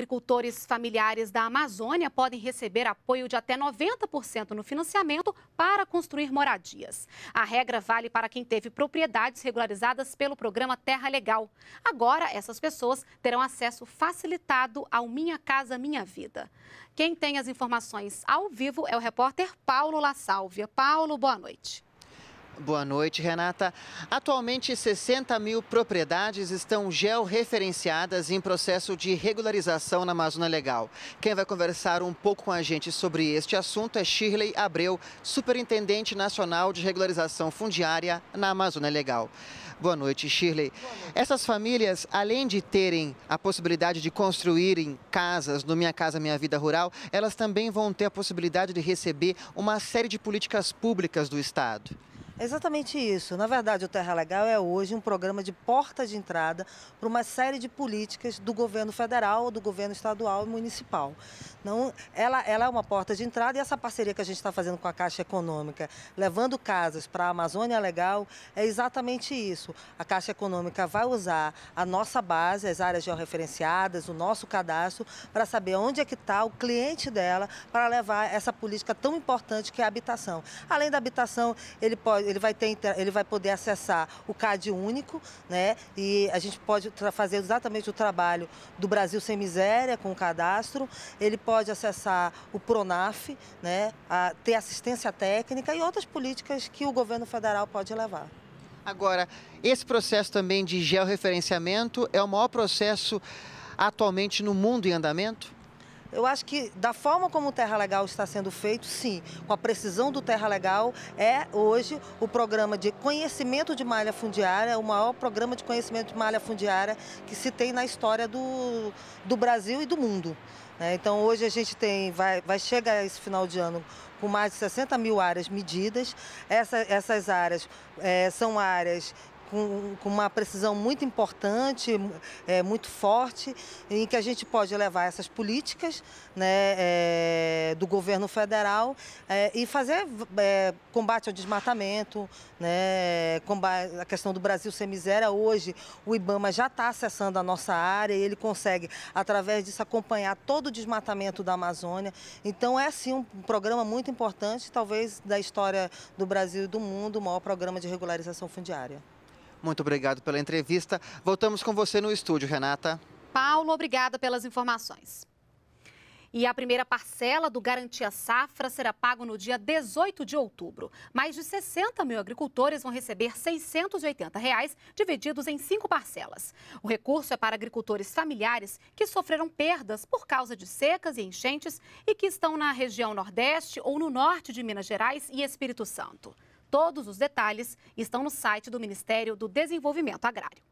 Agricultores familiares da Amazônia podem receber apoio de até 90% no financiamento para construir moradias. A regra vale para quem teve propriedades regularizadas pelo programa Terra Legal. Agora, essas pessoas terão acesso facilitado ao Minha Casa Minha Vida. Quem tem as informações ao vivo é o repórter Paulo La Sálvia. Paulo, boa noite. Boa noite, Renata. Atualmente, 60 mil propriedades estão georreferenciadas em processo de regularização na Amazônia Legal. Quem vai conversar um pouco com a gente sobre este assunto é Shirley Abreu, Superintendente Nacional de Regularização Fundiária na Amazônia Legal. Boa noite, Shirley. Boa noite. Essas famílias, além de terem a possibilidade de construírem casas no Minha Casa Minha Vida Rural, elas também vão ter a possibilidade de receber uma série de políticas públicas do Estado exatamente isso. Na verdade, o Terra Legal é hoje um programa de porta de entrada para uma série de políticas do governo federal, do governo estadual e municipal. Não, ela, ela é uma porta de entrada e essa parceria que a gente está fazendo com a Caixa Econômica, levando casas para a Amazônia Legal, é exatamente isso. A Caixa Econômica vai usar a nossa base, as áreas georreferenciadas, o nosso cadastro, para saber onde é que está o cliente dela para levar essa política tão importante que é a habitação. Além da habitação, ele pode ele vai, ter, ele vai poder acessar o CAD único, né? E a gente pode fazer exatamente o trabalho do Brasil Sem Miséria com o cadastro. Ele pode acessar o PRONAF, né? A, ter assistência técnica e outras políticas que o governo federal pode levar. Agora, esse processo também de georreferenciamento é o maior processo atualmente no mundo em andamento? Eu acho que da forma como o Terra Legal está sendo feito, sim, com a precisão do Terra Legal, é hoje o programa de conhecimento de malha fundiária, o maior programa de conhecimento de malha fundiária que se tem na história do, do Brasil e do mundo. Né? Então hoje a gente tem, vai, vai chegar esse final de ano com mais de 60 mil áreas medidas. Essa, essas áreas é, são áreas com, com uma precisão muito importante, é, muito forte, em que a gente pode levar essas políticas né, é, do governo federal é, e fazer é, combate ao desmatamento, né, combate, a questão do Brasil ser miséria. Hoje, o IBAMA já está acessando a nossa área e ele consegue, através disso, acompanhar todo o desmatamento da Amazônia. Então, é sim um programa muito importante, talvez da história do Brasil e do mundo, o maior programa de regularização fundiária. Muito obrigado pela entrevista. Voltamos com você no estúdio, Renata. Paulo, obrigada pelas informações. E a primeira parcela do Garantia Safra será pago no dia 18 de outubro. Mais de 60 mil agricultores vão receber R$ 680, reais, divididos em cinco parcelas. O recurso é para agricultores familiares que sofreram perdas por causa de secas e enchentes e que estão na região Nordeste ou no Norte de Minas Gerais e Espírito Santo. Todos os detalhes estão no site do Ministério do Desenvolvimento Agrário.